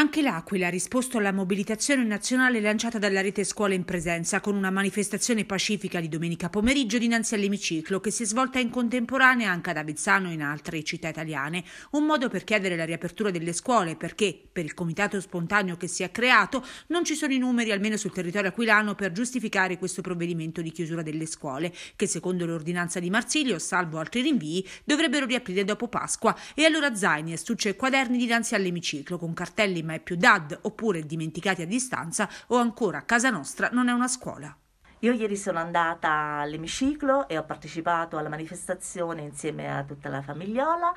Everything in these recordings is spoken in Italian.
Anche l'Aquila ha risposto alla mobilitazione nazionale lanciata dalla rete Scuola in Presenza con una manifestazione pacifica di domenica pomeriggio dinanzi all'emiciclo che si è svolta in contemporanea anche ad Avezzano e in altre città italiane. Un modo per chiedere la riapertura delle scuole perché, per il comitato spontaneo che si è creato, non ci sono i numeri, almeno sul territorio aquilano, per giustificare questo provvedimento di chiusura delle scuole che, secondo l'ordinanza di Marsilio, salvo altri rinvii, dovrebbero riaprire dopo Pasqua. E allora zaini, astucce e quaderni dinanzi all'emiciclo con cartelli ma è più DAD, oppure Dimenticati a distanza o ancora Casa nostra non è una scuola. Io ieri sono andata all'emiciclo e ho partecipato alla manifestazione insieme a tutta la famigliola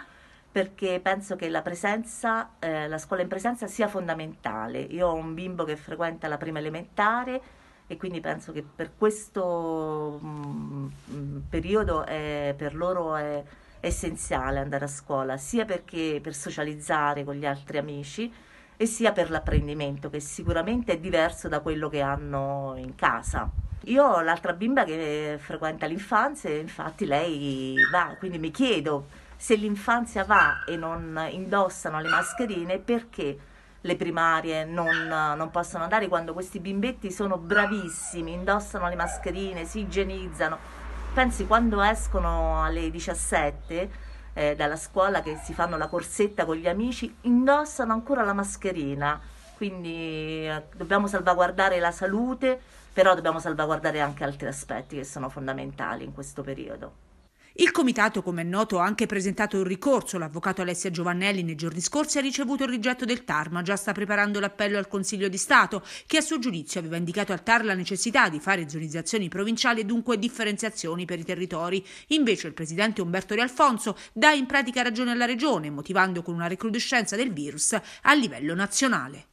perché penso che la, presenza, eh, la scuola in presenza sia fondamentale. Io ho un bimbo che frequenta la prima elementare e quindi penso che per questo mh, mm, periodo è, per loro è essenziale andare a scuola, sia perché per socializzare con gli altri amici, e sia per l'apprendimento che sicuramente è diverso da quello che hanno in casa. Io ho l'altra bimba che eh, frequenta l'infanzia e infatti lei va, quindi mi chiedo se l'infanzia va e non indossano le mascherine perché le primarie non, non, possono andare quando questi bimbetti sono bravissimi, indossano le mascherine, si igienizzano. Pensi quando escono alle 17 eh, dalla scuola che si fanno la corsetta con gli amici indossano ancora la mascherina, quindi eh, dobbiamo salvaguardare la salute, però dobbiamo salvaguardare anche altri aspetti che sono fondamentali in questo periodo. Il comitato, come è noto, ha anche presentato un ricorso. L'avvocato Alessia Giovannelli nei giorni scorsi ha ricevuto il rigetto del TAR, ma già sta preparando l'appello al Consiglio di Stato, che a suo giudizio aveva indicato al TAR la necessità di fare zonizzazioni provinciali e dunque differenziazioni per i territori. Invece il presidente Umberto Re dà in pratica ragione alla regione, motivando con una recrudescenza del virus a livello nazionale.